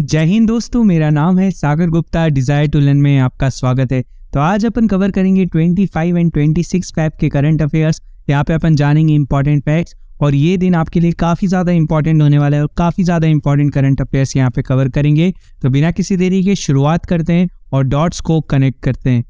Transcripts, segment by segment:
जय हिंद दोस्तों मेरा नाम है Sagar Gupta Desire to Learn में आपका स्वागत है तो आज अपन कवर करेंगे 25 एंड 26 फैब के करंट अफेयर्स यहाँ पे अपन जानेंगे इंपॉर्टेंट फैक्ट्स और ये दिन आपके लिए काफ़ी ज़्यादा इंपॉर्टेंट होने वाला है और काफ़ी ज़्यादा इंपॉर्टेंट करंट अफेयर्स यहाँ पे कवर करेंगे तो बिना किसी देरी के शुरुआत करते हैं और डॉट्स को कनेक्ट करते हैं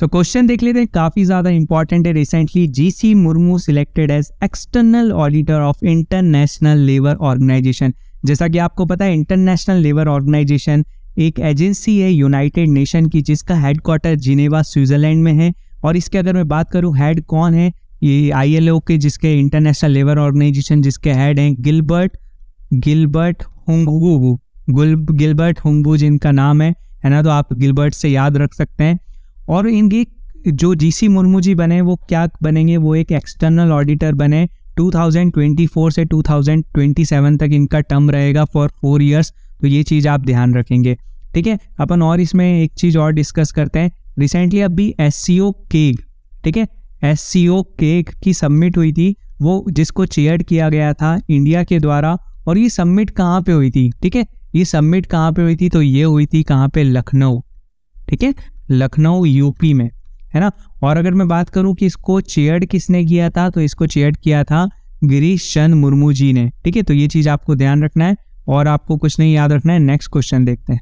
सो क्वेश्चन देख लेते हैं काफ़ी ज़्यादा इंपॉर्टेंट है recently GC Murmu selected as external auditor of International Labour Organization जैसा कि आपको पता है इंटरनेशनल लेबर ऑर्गेनाइजेशन एक एजेंसी है यूनाइटेड नेशन की जिसका हेडक्वार्टर जिनेवा स्विट्ज़रलैंड में है और इसके अगर मैं बात करूँ हेड कौन है ये आई के जिसके इंटरनेशनल लेबर ऑर्गेनाइजेशन जिसके हेड हैं गिलबर्ट गिलबर्ट होंगू गुल गिलबर्ट होंगू जिनका नाम है है ना तो आप गिलबर्ट से याद रख सकते हैं और इनकी जो जी सी मुर्मू जी बने वो क्या बनेंगे वो एक एक्सटर्नल ऑडिटर बने 2024 से 2027 तक इनका टर्म रहेगा फॉर फोर ईयर्स तो ये चीज़ आप ध्यान रखेंगे ठीक है अपन और इसमें एक चीज़ और डिस्कस करते हैं रिसेंटली अभी एस सी ओ केग ठीक है एस सी ओ केग की सबमिट हुई थी वो जिसको चेयर किया गया था इंडिया के द्वारा और ये सबमिट कहाँ पे हुई थी ठीक है ये सबमिट कहाँ पे हुई थी तो ये हुई थी कहाँ पे लखनऊ ठीक है लखनऊ यूपी में है ना और अगर मैं बात करूं कि इसको चेयर किसने किया था तो इसको चेयर किया था गिरीश चंद मुर्मू जी ने ठीक है तो ये चीज़ आपको ध्यान रखना है और आपको कुछ नहीं याद रखना है नेक्स्ट क्वेश्चन देखते हैं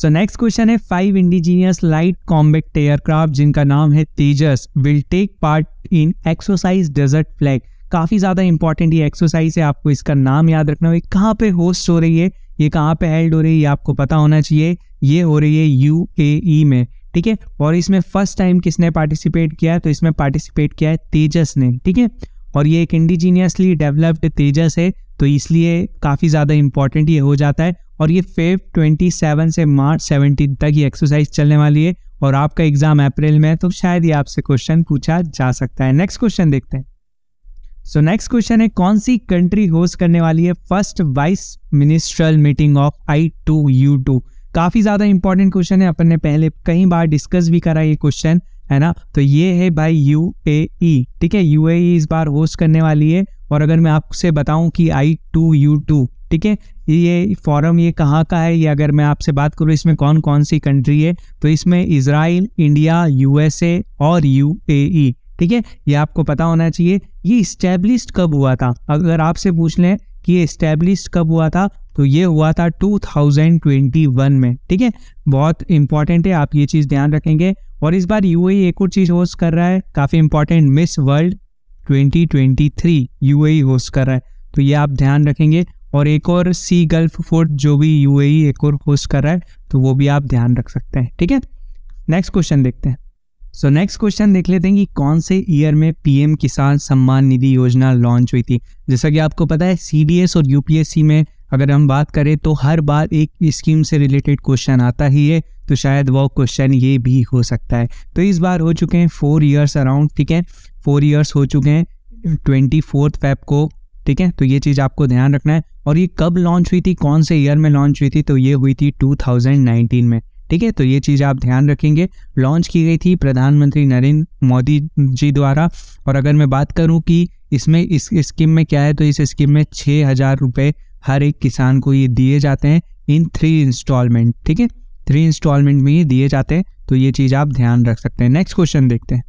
सो नेक्स्ट क्वेश्चन है five indigenous light combat aircraft जिनका नाम है Tejas will take part in exercise Desert Flag काफ़ी ज़्यादा इंपॉर्टेंट ये एक्सरसाइज है आपको इसका नाम याद रखना है कहाँ पे होस्ट हो रही है ये कहाँ पे हेल्ड हो रही है ये आपको पता होना चाहिए ये हो रही है यू e में ठीक है और इसमें फर्स्ट टाइम किसने पार्टिसिपेट किया तो इसमें पार्टिसिपेट किया है तेजस ने ठीक है और ये एक इंडिजीनियसली डेवलप्ड तेजस है तो इसलिए काफ़ी ज़्यादा इंपॉर्टेंट ये हो जाता है और ये फेफ ट्वेंटी सेवन से मार्च सेवनटीन तक ये एक्सरसाइज चलने वाली है और आपका एग्ज़ाम अप्रैल में है तो शायद ये आपसे क्वेश्चन पूछा जा सकता है नेक्स्ट क्वेश्चन देखते हैं सो नेक्स्ट क्वेश्चन है कौन सी कंट्री होस्ट करने वाली है first vice ministerial meeting of I two U two काफ़ी ज़्यादा इंपॉर्टेंट क्वेश्चन है अपन ने पहले कई बार डिस्कस भी करा ये क्वेश्चन है ना तो ये है भाई यू ए e, ठीक है यू ए e इस बार होस्ट करने वाली है और अगर मैं आपसे बताऊं कि आई टू यू टू ठीक है ये फॉरम ये कहाँ का है ये अगर मैं आपसे बात करूँ इसमें कौन कौन सी कंट्री है तो इसमें इसराइल इंडिया यूएसए और यू ए ई ठीक है ये आपको पता होना चाहिए ये इस्टेब्लिश कब हुआ था अगर आपसे पूछ लें कि ये इस्टेब्लिश कब हुआ था तो ये हुआ था 2021 में ठीक है बहुत इंपॉर्टेंट है आप ये चीज़ ध्यान रखेंगे और इस बार यू e एक और चीज़ होस्ट कर रहा है काफ़ी important Miss World 2023 UAE host कर रहा है तो ये आप ध्यान रखेंगे और एक और सी गल्फ फोर्ट जो भी यूएई e एक और होस्ट कर रहा है तो वो भी आप ध्यान रख सकते हैं ठीक है नेक्स्ट क्वेश्चन देखते हैं सो नेक्स्ट क्वेश्चन देख लेते हैं कि कौन से ईयर में पीएम किसान सम्मान निधि योजना लॉन्च हुई थी जैसा कि आपको पता है सीडीएस और यूपीएससी में अगर हम बात करें तो हर बार एक स्कीम से रिलेटेड क्वेश्चन आता ही है तो शायद वो क्वेश्चन ये भी हो सकता है तो इस बार हो चुके हैं फोर ईयर्स अराउंड ठीक है फोर ईयर्स हो चुके हैं ट्वेंटी फोर्थ फैप को ठीक है तो ये चीज़ आपको ध्यान रखना है और ये कब लॉन्च हुई थी कौन से ईयर में लॉन्च हुई थी तो ये हुई थी 2019 में ठीक है तो ये चीज़ आप ध्यान रखेंगे लॉन्च की गई थी प्रधानमंत्री नरेंद्र मोदी जी द्वारा और अगर मैं बात करूँ कि इसमें इस स्कीम में क्या है तो इस स्कीम में छः हज़ार रुपये हर एक किसान को ये दिए जाते हैं इन थ्री इंस्टॉलमेंट ठीक है थ्री इंस्टॉलमेंट में ये दिए जाते हैं तो ये चीज़ आप ध्यान रख सकते हैं नेक्स्ट क्वेश्चन देखते हैं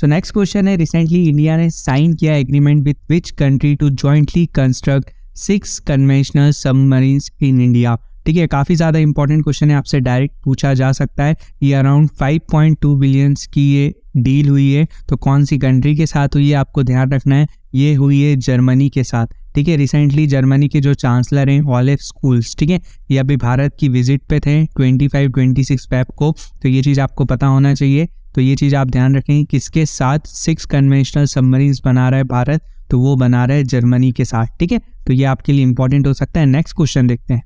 सो नेक्स्ट क्वेश्चन है रिसेंटली इंडिया ने साइन किया agreement with which country to jointly construct six conventional submarines in India ठीक है काफ़ी ज़्यादा इंपॉर्टेंट क्वेश्चन है आपसे डायरेक्ट पूछा जा सकता है ये अराउंड 5.2 बिलियंस की ये डील हुई है तो कौन सी कंट्री के साथ हुई है आपको ध्यान रखना है ये हुई है जर्मनी के साथ ठीक है रिसेंटली जर्मनी के जो चांसलर हैं हॉलेफ स्कूल्स ठीक है ये अभी भारत की विजिट पे थे 25-26 फाइव को तो ये चीज़ आपको पता होना चाहिए तो ये चीज़ आप ध्यान रखें किसके साथ सिक्स कन्वेंशनल सबमरीन्स बना रहा है भारत तो वो बना रहा है जर्मनी के साथ ठीक है तो ये आपके लिए इंपॉर्टेंट हो सकता है नेक्स्ट क्वेश्चन देखते हैं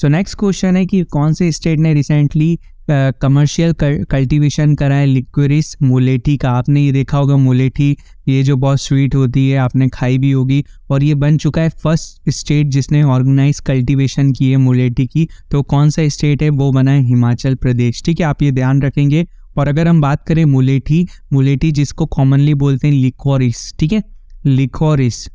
सो नेक्स्ट क्वेश्चन है कि कौन से स्टेट ने रिसेंटली कमर्शियल कल्टीवेशन कराएं लिक्विरिस मोलेठी का आपने ये देखा होगा मोलेठी ये जो बहुत स्वीट होती है आपने खाई भी होगी और ये बन चुका है फर्स्ट स्टेट जिसने ऑर्गेनाइज कल्टीवेशन की है मोलेठी की तो कौन सा स्टेट है वो बना है हिमाचल प्रदेश ठीक है आप ये ध्यान रखेंगे और अगर हम बात करें मोलेठी मोलेठी जिसको कॉमनली बोलते हैं लिकोरिस ठीक है लिकोरिस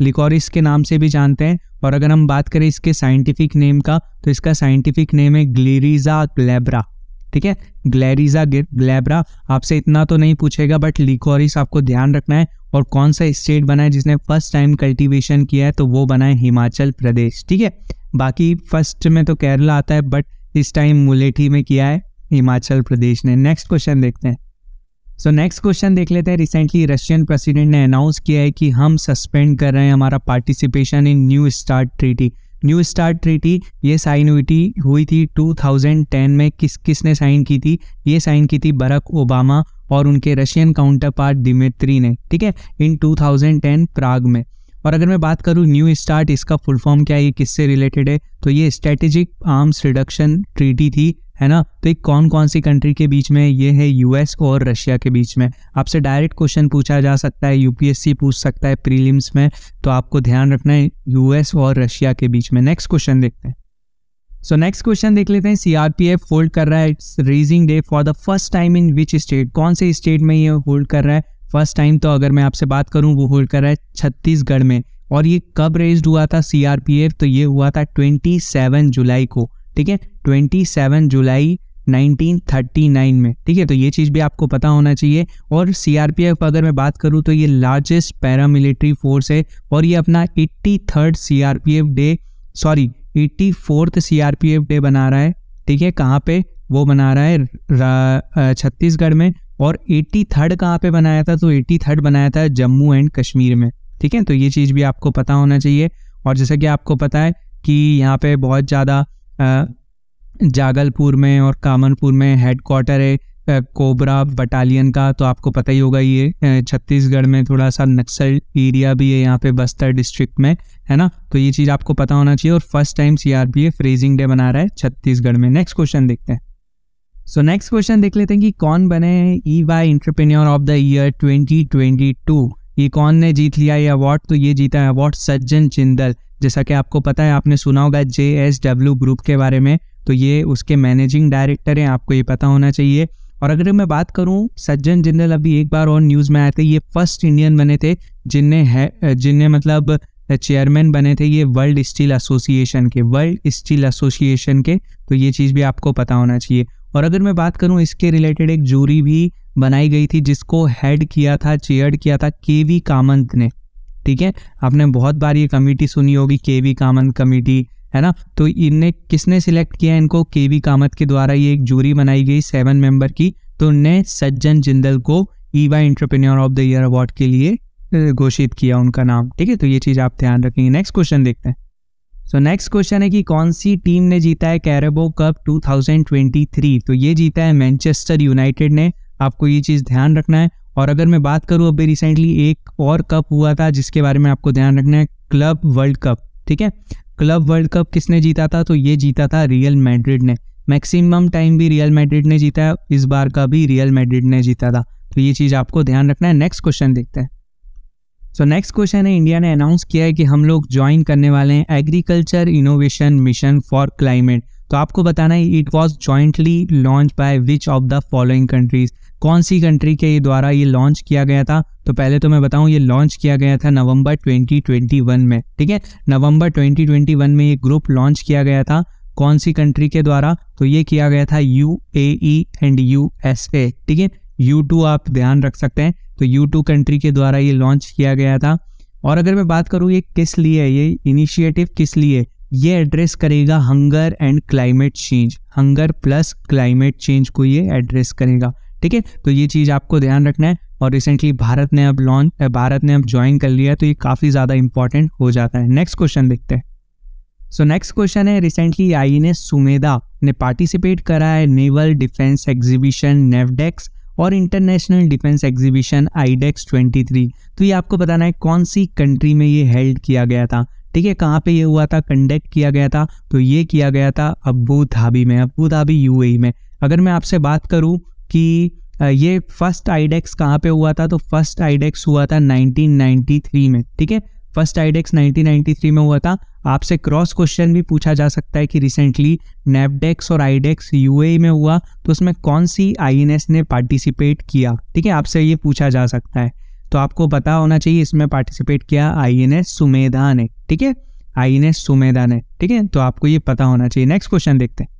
लिकोरिस के नाम से भी जानते हैं और अगर हम बात करें इसके साइंटिफिक नेम का तो इसका साइंटिफिक नेम है ग्लेरिजा ग्लेब्रा ठीक है ग्लैरिजा ग्लैबरा आपसे इतना तो नहीं पूछेगा बट लिकोरिस आपको ध्यान रखना है और कौन सा स्टेट बना है जिसने फर्स्ट टाइम कल्टीवेशन किया है तो वो बना है हिमाचल प्रदेश ठीक है बाकी फर्स्ट में तो केरला आता है बट इस टाइम मुलेठी में किया है हिमाचल प्रदेश ने नेक्स्ट क्वेश्चन देखते हैं सो नेक्स्ट क्वेश्चन देख लेते हैं रिसेंटली रशियन प्रेसिडेंट ने अनाउंस किया है कि हम सस्पेंड कर रहे हैं हमारा participation in New START treaty New START treaty ये साइन हुई थी हुई थी 2010 में किस किसने साइन की थी ये साइन की थी बराक ओबामा और उनके रशियन काउंटर पार्ट दिमित्री ने ठीक है इन 2010 प्राग में और अगर मैं बात करूँ न्यू स्टार्ट इसका फुल फॉर्म क्या है ये किससे रिलेटेड है तो ये स्ट्रेटेजिक आर्म्स रिडक्शन ट्रीटी थी है ना तो एक कौन कौन सी कंट्री के बीच में ये है यूएस और रशिया के बीच में आपसे डायरेक्ट क्वेश्चन पूछा जा सकता है यूपीएससी पूछ सकता है प्रीलिम्स में तो आपको ध्यान रखना है यूएस और रशिया के बीच में नेक्स्ट क्वेश्चन देखते हैं सो नेक्स्ट क्वेश्चन देख लेते हैं सीआरपीएफ होल्ड कर रहा है it's raising day for the first time in which state कौन से स्टेट में ये होल्ड कर रहा है फर्स्ट टाइम तो अगर मैं आपसे बात करूं वो होल्ड कर रहा है छत्तीसगढ़ में और ये कब रेज हुआ था सीआरपीएफ तो ये हुआ था ट्वेंटी जुलाई को ठीक है 27 जुलाई 1939 में ठीक है तो ये चीज़ भी आपको पता होना चाहिए और सीआरपीएफ अगर मैं बात करूँ तो ये लार्जेस्ट पैरामिलिट्री फोर्स है और ये अपना eighty third C day sorry eighty fourth C day बना रहा है ठीक है कहाँ पे वो बना रहा है छत्तीसगढ़ में और एट्टी थर्ड कहाँ पर बनाया था तो एट्टी थर्ड बनाया था जम्मू एंड कश्मीर में ठीक है तो ये चीज़ भी आपको पता होना चाहिए और जैसा कि आपको पता है कि यहाँ पे बहुत ज़्यादा जागलपुर में और कामनपुर में हेड क्वार्टर है कोबरा बटालियन का तो आपको पता ही होगा ये छत्तीसगढ़ में थोड़ा सा नक्सल एरिया भी है यहाँ पे बस्तर डिस्ट्रिक्ट में है ना तो ये चीज़ आपको पता होना चाहिए और first time C R F raising day मना रहा है छत्तीसगढ़ में नेक्स्ट क्वेश्चन देखते हैं सो नेक्स्ट क्वेश्चन देख लेते हैं कि कौन बने E Y of the year twenty twenty two ये कौन ने जीत लिया ये अवार्ड तो ये जीता है अवार्ड सज्जन जिंदल जैसा कि आपको पता है आपने सुना होगा जे एस डब्ल्यू ग्रुप के बारे में तो ये उसके मैनेजिंग डायरेक्टर हैं आपको ये पता होना चाहिए और अगर मैं बात करूं सज्जन जिंदल अभी एक बार और न्यूज़ में आए थे ये फर्स्ट इंडियन बने थे जिनने है जिनने मतलब चेयरमैन बने थे ये वर्ल्ड स्टील एसोसिएशन के वर्ल्ड स्टील एसोसिएशन के तो ये चीज़ भी आपको पता होना चाहिए और अगर मैं बात करूं इसके रिलेटेड एक जूरी भी बनाई गई थी जिसको हेड किया था चेयर किया था के वी कामंत ने ठीक है आपने बहुत बार ये कमेटी सुनी होगी के वी कामंत कमेटी है ना तो इनने किसने सिलेक्ट किया इनको के वी कामत के द्वारा ये एक जूरी बनाई गई सेवन मेंबर की तो ने सज्जन जिंदल को EY entrepreneur of the year award के लिए घोषित किया उनका नाम ठीक है तो ये चीज़ आप ध्यान रखेंगे नेक्स्ट क्वेश्चन देखते हैं सो नेक्स्ट क्वेश्चन है कि कौन सी टीम ने जीता है कैरेबो कप 2023 तो ये जीता है मैनचेस्टर यूनाइटेड ने आपको ये चीज़ ध्यान रखना है और अगर मैं बात करूँ अभी रिसेंटली एक और कप हुआ था जिसके बारे में आपको ध्यान रखना है क्लब वर्ल्ड कप ठीक है क्लब वर्ल्ड कप किसने जीता था तो ये जीता था रियल मैड्रिड ने मैक्सिमम टाइम भी रियल मैड्रिड ने जीता है इस बार का भी रियल मैड्रिड ने जीता था तो ये चीज़ आपको ध्यान रखना है नेक्स्ट क्वेश्चन देखते हैं सो नेक्स्ट क्वेश्चन है इंडिया ने अनाउंस किया है कि हम लोग ज्वाइन करने वाले हैं Agriculture Innovation Mission for Climate तो आपको बताना है it was jointly launch by which of the following countries कौन सी कंट्री के द्वारा ये लॉन्च किया गया था तो पहले तो मैं बताऊं ये लॉन्च किया गया था नवंबर 2021 में ठीक है नवंबर 2021 में ये ग्रुप लॉन्च किया गया था कौन सी कंट्री के द्वारा तो ये किया गया था यू एंड यू ठीक है यू आप ध्यान रख सकते हैं तो यू कंट्री के द्वारा ये लॉन्च किया गया था और अगर मैं बात करूँ ये किस लिए ये इनिशिएटिव किस लिए ये एड्रेस करेगा hunger and climate change hunger plus climate change को ये एड्रेस करेगा ठीक है तो ये चीज़ आपको ध्यान रखना है और रिसेंटली भारत ने अब लॉन्च भारत ने अब ज्वाइन कर लिया तो ये काफ़ी ज़्यादा इंपॉर्टेंट हो जाता है नेक्स्ट क्वेश्चन देखते हैं सो नेक्स्ट क्वेश्चन है रिसेंटली आई ने सुमेदा ने पार्टिसिपेट करा है नेवल डिफेंस एग्जीबिशन नेवडेक्स और इंटरनेशनल डिफेंस एग्जीबिशन आईडेक्स 23 तो ये आपको बताना है कौन सी कंट्री में ये हेल्ड किया गया था ठीक है कहाँ पे ये हुआ था कंडक्ट किया गया था तो ये किया गया था अबू धाबी में अबू धाबी यूएई e में अगर मैं आपसे बात करूँ कि ये फर्स्ट आईडेक्स कहाँ पे हुआ था तो फर्स्ट आईडेक्स हुआ था 1993 में ठीक है फर्स्ट आईडेक्स 1993 में हुआ था आपसे क्रॉस क्वेश्चन भी पूछा जा सकता है कि रिसेंटली नेपडेक्स और आईडेक्स यूए में हुआ तो उसमें कौन सी आईएनएस ने पार्टिसिपेट किया ठीक है आपसे ये पूछा जा सकता है तो आपको पता होना चाहिए इसमें पार्टिसिपेट किया आई सुमेधा ने ठीक है आई सुमेधा ने ठीक है तो आपको ये पता होना चाहिए नेक्स्ट क्वेश्चन देखते हैं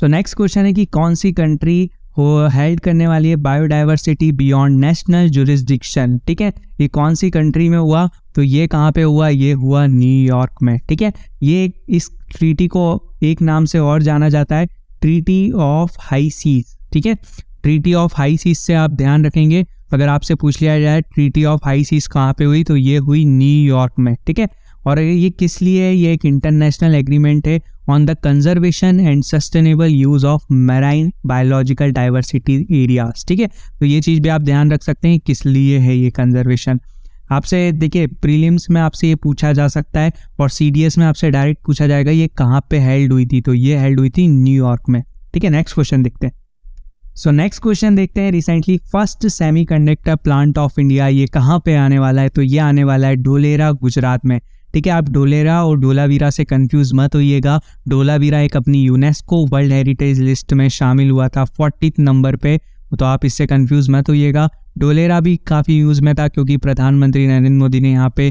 सो नेक्स्ट क्वेश्चन है कि कौन सी कंट्री वो हेल्ड करने वाली है बायोडाइवर्सिटी बियॉन्ड नेशनल जुरिस्डिक्शन ठीक है ये कौन सी कंट्री में हुआ तो ये कहाँ पे हुआ ये हुआ न्यूयॉर्क में ठीक है ये इस ट्रीटी को एक नाम से और जाना जाता है ट्रीटी ऑफ हाई सीज ठीक है ट्रीटी ऑफ हाई सीज से आप ध्यान रखेंगे अगर आपसे पूछ लिया जाए ट्रीटी ऑफ हाई सीज कहाँ पे हुई तो ये हुई न्यूयॉर्क में ठीक है और ये किस लिए है ये एक इंटरनेशनल एग्रीमेंट है on the conservation and sustainable use of marine biological diversity areas ठीक है तो ये चीज़ भी आप ध्यान रख सकते हैं किस लिए है ये कंजर्वेशन आपसे देखिए प्रीलिम्स में आपसे ये पूछा जा सकता है और सी में आपसे डायरेक्ट पूछा जाएगा ये कहाँ पे हेल्ड हुई थी तो ये हेल्ड हुई थी न्यूयॉर्क में ठीक है नेक्स्ट क्वेश्चन देखते हैं सो नेक्स्ट क्वेश्चन देखते हैं recently first semiconductor plant of India ये कहाँ पे आने वाला है तो ये आने वाला है ढोलेरा गुजरात में ठीक है आप डोलेरा और डोलावीरा से कंफ्यूज मत होइएगा डोलावीरा एक अपनी यूनेस्को वर्ल्ड हेरिटेज लिस्ट में शामिल हुआ था फोर्टीथ नंबर पे तो आप इससे कंफ्यूज मत होइएगा डोलेरा भी काफ़ी यूज़ में था क्योंकि प्रधानमंत्री नरेंद्र मोदी ने यहाँ पे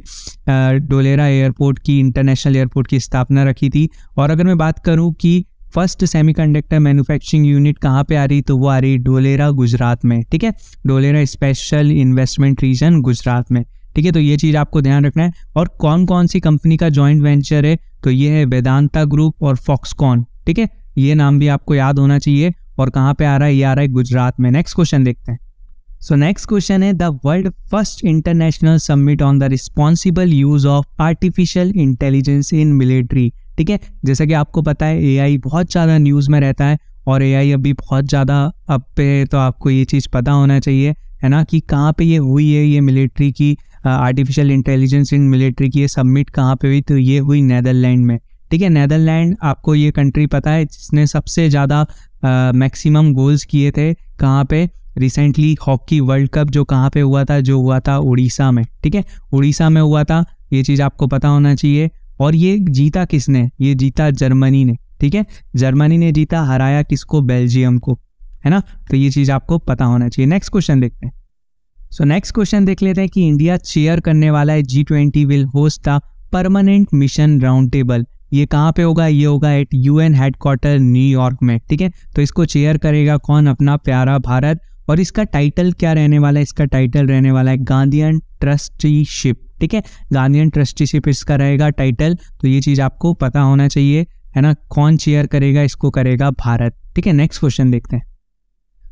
डोलेरा एयरपोर्ट की इंटरनेशनल एयरपोर्ट की स्थापना रखी थी और अगर मैं बात करूँ कि फर्स्ट सेमीकंडक्टर मैन्युफैक्चरिंग यूनिट कहाँ पे आ रही तो वो आ रही डोलेरा गुजरात में ठीक है Dholera special investment region Gujarat में ठीक है तो ये चीज़ आपको ध्यान रखना है और कौन कौन सी कंपनी का जॉइंट वेंचर है तो ये है वेदांता ग्रुप और फॉक्सकॉन ठीक है ये नाम भी आपको याद होना चाहिए और कहाँ पे आ रहा है ये आ रहा है गुजरात में नेक्स्ट क्वेश्चन देखते हैं सो नेक्स्ट क्वेश्चन है the world first international summit on the responsible use of artificial intelligence in military ठीक है जैसा कि आपको पता है एआई बहुत ज़्यादा न्यूज़ में रहता है और एआई अभी बहुत ज़्यादा अब पे तो आपको ये चीज़ पता होना चाहिए है ना कि कहाँ पे ये हुई है ये मिलिट्री की आर्टिफिशियल इंटेलिजेंस इन मिलिट्री की ये सबमिट कहाँ पे हुई तो ये हुई नैदरलैंड में ठीक है नैदरलैंड आपको ये कंट्री पता है जिसने सबसे ज़्यादा मैक्सिमम गोल्स किए थे कहाँ पे रिसेंटली हॉकी वर्ल्ड कप जो कहाँ पे हुआ था जो हुआ था उड़ीसा में ठीक है उड़ीसा में हुआ था ये चीज़ आपको पता होना चाहिए और ये जीता किसने ये जीता जर्मनी ने ठीक है जर्मनी ने जीता हराया किसको बेल्जियम को है ना तो ये चीज़ आपको पता होना चाहिए नेक्स्ट क्वेश्चन देखते हैं सो नेक्स्ट क्वेश्चन देख लेते हैं कि इंडिया चेयर करने वाला है G twenty will host the permanent mission round table ये कहाँ पे होगा ये होगा एट यूएन हेडक्वार्टर न्यूयॉर्क में ठीक है तो इसको चेयर करेगा कौन अपना प्यारा भारत और इसका टाइटल क्या रहने वाला है इसका टाइटल रहने वाला है गांधीयन ट्रस्टीशिप ठीक है गांधीयन ट्रस्टीशिप इसका रहेगा टाइटल तो ये चीज़ आपको पता होना चाहिए है ना कौन चेयर करेगा इसको करेगा भारत ठीक है नेक्स्ट क्वेश्चन देखते हैं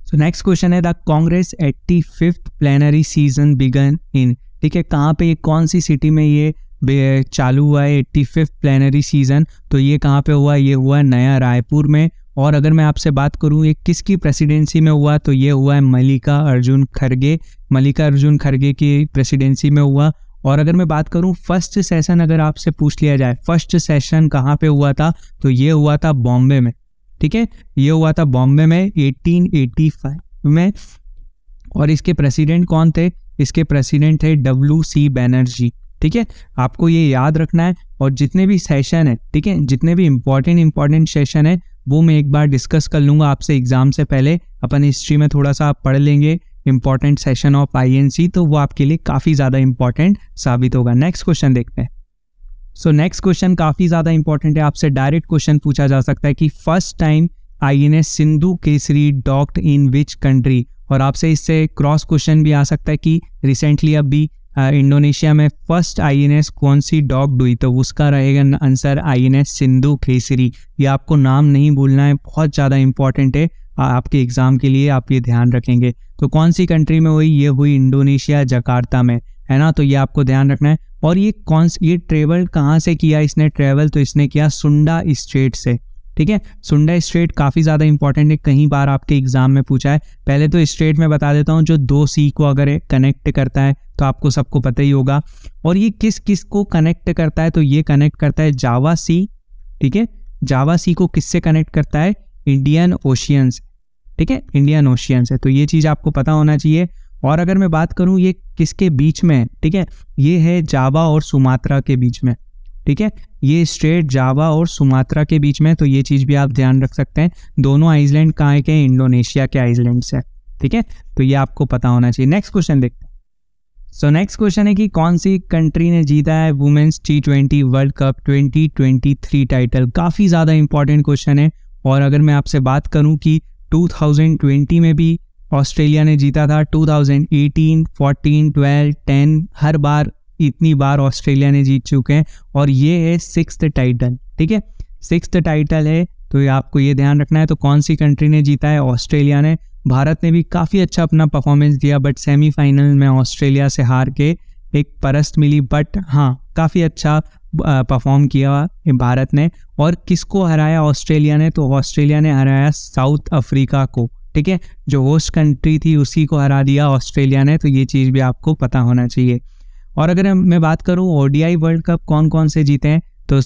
सो नेक्स्ट क्वेश्चन है the Congress eighty fifth plenary session began in ठीक है कहाँ पे कौन सी सिटी में ये चालू हुआ है एट्टी फिफ्थ प्लानरी सीजन तो ये कहाँ पे हुआ ये हुआ नया रायपुर में और अगर मैं आपसे बात करूँ ये किसकी प्रेसिडेंसी में हुआ तो ये हुआ है मल्लिका अर्जुन खरगे मल्लिका अर्जुन खरगे की प्रेसिडेंसी में हुआ और अगर मैं बात करूँ फर्स्ट सेशन अगर आपसे पूछ लिया जाए फर्स्ट सेशन कहाँ पे हुआ था तो ये हुआ था बॉम्बे में ठीक है ये हुआ था बॉम्बे में 1885 में और इसके प्रेसिडेंट कौन थे इसके प्रेसिडेंट थे डब्ल्यू सी बैनर्जी ठीक है आपको ये याद रखना है और जितने भी सेशन है ठीक है जितने भी इम्पॉर्टेंट इम्पॉर्टेंट सेशन है वो मैं एक बार डिस्कस कर लूँगा आपसे एग्ज़ाम से पहले अपन हिस्ट्री में थोड़ा सा आप पढ़ लेंगे इंपॉर्टेंट सेशन ऑफ आईएनसी तो वो आपके लिए काफ़ी ज़्यादा इंपॉर्टेंट साबित होगा नेक्स्ट क्वेश्चन देखते हैं सो नेक्स्ट क्वेश्चन काफ़ी ज़्यादा इंपॉर्टेंट है आपसे डायरेक्ट क्वेश्चन पूछा जा सकता है कि first time I N S Sindhu Kesari docked in which country और आपसे इससे क्रॉस क्वेश्चन भी आ सकता है कि रिसेंटली अब भी इंडोनेशिया में फर्स्ट आई एन एस कौन सी डॉग हुई तो उसका रहेगा answer I N S Sindhu Kesari ये आपको नाम नहीं भूलना है बहुत ज़्यादा इंपॉर्टेंट है आपके एग्ज़ाम के लिए आप ये ध्यान रखेंगे तो कौन सी कंट्री में हुई ये हुई इंडोनेशिया जकार्ता में है ना तो ये आपको ध्यान रखना है और ये कौन ये ट्रेवल कहाँ से किया इसने ट्रेवल तो इसने किया सुंडा स्टेट से ठीक है सुंडा स्टेट काफ़ी ज़्यादा इंपॉर्टेंट है कहीं बार आपके एग्जाम में पूछा है पहले तो स्टेट में बता देता हूँ जो दो सी को अगर कनेक्ट करता है तो आपको सबको पता ही होगा और ये किस किस को कनेक्ट करता है तो ये कनेक्ट करता है जावा सी ठीक है जावा सी को किससे कनेक्ट करता है इंडियन ओशियंस ठीक है इंडियन ओशियन से तो ये चीज़ आपको पता होना चाहिए और अगर मैं बात करूँ ये किसके बीच में है ठीक है ये है जावा और सुमात्रा के बीच में ठीक है ये स्ट्रेट जावा और सुमात्रा के बीच में तो ये चीज़ भी आप ध्यान रख सकते हैं दोनों आइसलैंड कहाँ के इंडोनेशिया के आइसलैंड से ठीक है तो ये आपको पता होना चाहिए नेक्स्ट क्वेश्चन देखते हैं सो नेक्स्ट क्वेश्चन है कि कौन सी कंट्री ने जीता है women's T twenty world cup twenty twenty three title काफ़ी ज़्यादा इंपॉर्टेंट क्वेश्चन है और अगर मैं आपसे बात करूं कि 2020 में भी ऑस्ट्रेलिया ने जीता था 2018, 14, 12, 10 हर बार इतनी बार ऑस्ट्रेलिया ने जीत चुके हैं और ये है सिक्स टाइटल ठीक है सिक्स टाइटल है तो ये आपको ये ध्यान रखना है तो कौन सी कंट्री ने जीता है ऑस्ट्रेलिया ने भारत ने भी काफ़ी अच्छा अपना परफॉर्मेंस दिया बट सेमीफाइनल में ऑस्ट्रेलिया से हार के एक परस्त मिली बट हाँ काफ़ी अच्छा परफॉर्म किया भारत ने और किसको हराया ऑस्ट्रेलिया ने तो ऑस्ट्रेलिया ने हराया साउथ अफ्रीका को ठीक है जो होस्ट कंट्री थी उसी को हरा दिया ऑस्ट्रेलिया ने तो ये चीज़ भी आपको पता होना चाहिए और अगर मैं बात करूँ ओ वर्ल्ड कप कौन कौन से जीते हैं तो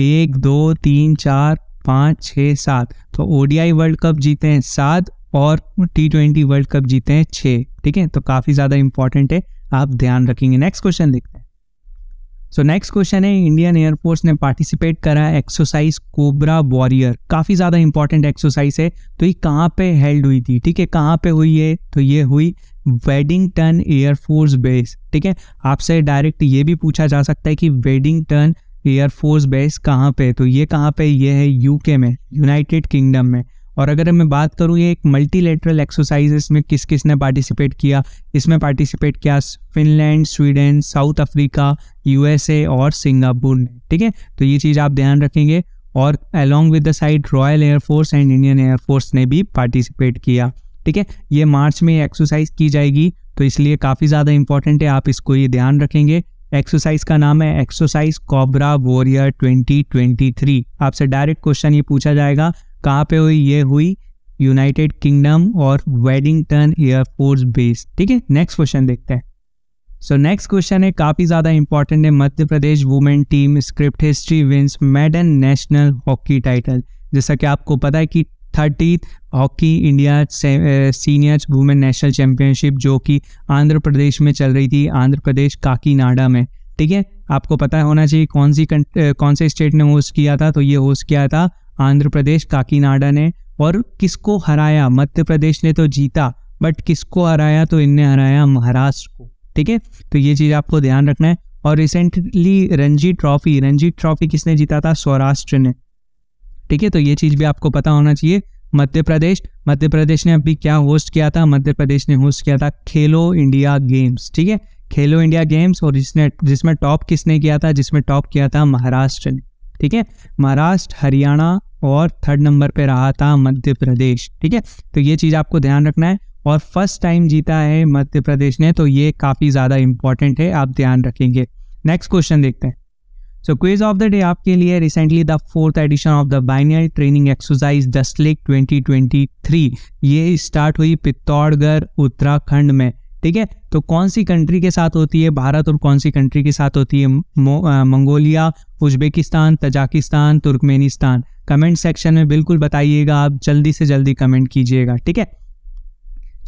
एक दो तीन चार पाँच छः सात तो ओ वर्ल्ड कप जीते हैं सात और टी ट्वेंटी वर्ल्ड कप जीते हैं छः ठीक है तो काफ़ी ज़्यादा इंपॉर्टेंट है आप ध्यान रखेंगे नेक्स्ट क्वेश्चन देखते हैं सो नेक्स्ट क्वेश्चन है इंडियन एयरफोर्स ने पार्टिसिपेट करा है एक्सरसाइज कोबरा वॉरियर काफ़ी ज़्यादा इंपॉर्टेंट एक्सरसाइज है तो ये कहाँ पे हेल्ड हुई थी ठीक है कहाँ पे हुई है तो ये हुई वेडिंगटन एयरफोर्स बेस ठीक है आपसे डायरेक्ट ये भी पूछा जा सकता है कि वेडिंगटन एयरफोर्स बेस कहाँ पे तो ये कहाँ पे ये है यूके में यूनाइटेड किंगडम में और अगर मैं बात करूँ ये एक मल्टी लेटरल एक्सरसाइज इसमें किस किस ने पार्टिसिपेट किया इसमें पार्टिसिपेट किया Finland Sweden South Africa USA और सिंगापुर ने ठीक है तो ये चीज़ आप ध्यान रखेंगे और along with the Saudi Royal air force and Indian air force ने भी पार्टिसिपेट किया ठीक है ये मार्च में एक्सरसाइज की जाएगी तो इसलिए काफ़ी ज़्यादा इंपॉर्टेंट है आप इसको ये ध्यान रखेंगे एक्सरसाइज का नाम है एक्सरसाइज कोबरा वॉरियर 2023 आपसे डायरेक्ट क्वेश्चन ये पूछा जाएगा कहाँ पे हुई ये हुई यूनाइटेड किंगडम और वेडिंगटन एयरफोर्स बेस ठीक है नेक्स्ट क्वेश्चन देखते हैं सो नेक्स्ट क्वेश्चन है काफ़ी ज़्यादा इंपॉर्टेंट है Madhya Pradesh women team script history wins maiden national hockey title जैसा कि आपको पता है कि thirty hockey India senior women national championship जो कि आंध्र प्रदेश में चल रही थी आंध्र प्रदेश काकीनाडा में ठीक है आपको पता होना चाहिए कौन सी eh, कौन से स्टेट ने होस्ट किया था तो ये होस्ट किया था आंध्र प्रदेश काकीनाडा ने और किसको हराया मध्य प्रदेश ने तो जीता बट किसको हराया तो इनने हराया महाराष्ट्र को ठीक है तो ये चीज़ आपको ध्यान रखना है और recently Ranji trophy Ranji trophy किसने जीता था सौराष्ट्र ने ठीक है तो ये चीज़ भी आपको पता होना चाहिए मध्य प्रदेश मध्य प्रदेश ने अभी क्या होस्ट किया था मध्य प्रदेश ने होस्ट किया था खेलो इंडिया गेम्स ठीक है खेलो इंडिया गेम्स और जिसने जिसमें टॉप किसने किया था जिसमें टॉप किया था महाराष्ट्र ने ठीक है महाराष्ट्र हरियाणा और थर्ड नंबर पे रहा था मध्य प्रदेश ठीक है तो ये चीज़ आपको ध्यान रखना है और फर्स्ट टाइम जीता है मध्य प्रदेश ने तो ये काफ़ी ज़्यादा इंपॉर्टेंट है आप ध्यान रखेंगे नेक्स्ट क्वेश्चन देखते हैं so quiz of the day आपके लिए recently the fourth edition of the biennial training exercise Dustlik 2023 ये स्टार्ट हुई पित्तौड़गढ़ उत्तराखंड में ठीक है तो कौन सी कंट्री के साथ होती है भारत और कौन सी कंट्री के साथ होती है Mongolia Uzbekistan Tajikistan Turkmenistan comment section में बिल्कुल बताइएगा आप जल्दी से जल्दी कमेंट कीजिएगा ठीक है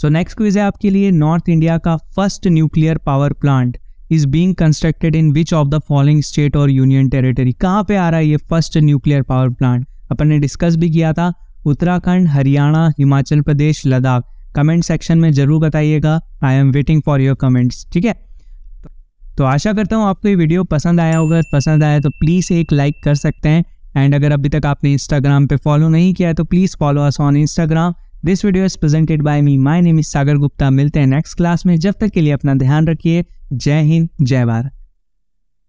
सो नेक्स्ट क्विज है आपके लिए नॉर्थ इंडिया का first nuclear power plant is being constructed in which of the following state और यूनियन टेरिटरी कहाँ पे आ रहा है ये फर्स्ट न्यूक्लियर पावर प्लांट अपन ने डिस्कस भी किया था उत्तराखंड हरियाणा हिमाचल प्रदेश लद्दाख कमेंट सेक्शन में ज़रूर बताइएगा I am waiting for your comments ठीक है तो आशा करता हूँ आपको ये वीडियो पसंद आया होगा पसंद आया तो प्लीज़ एक लाइक कर सकते हैं एंड अगर अभी तक आपने इंस्टाग्राम पे फॉलो नहीं किया है तो please follow us on Instagram this video is presented by me my name is Sagar Gupta मिलते हैं नेक्स्ट क्लास में जब तक के लिए अपना ध्यान रखिए जय हिंद जय भारत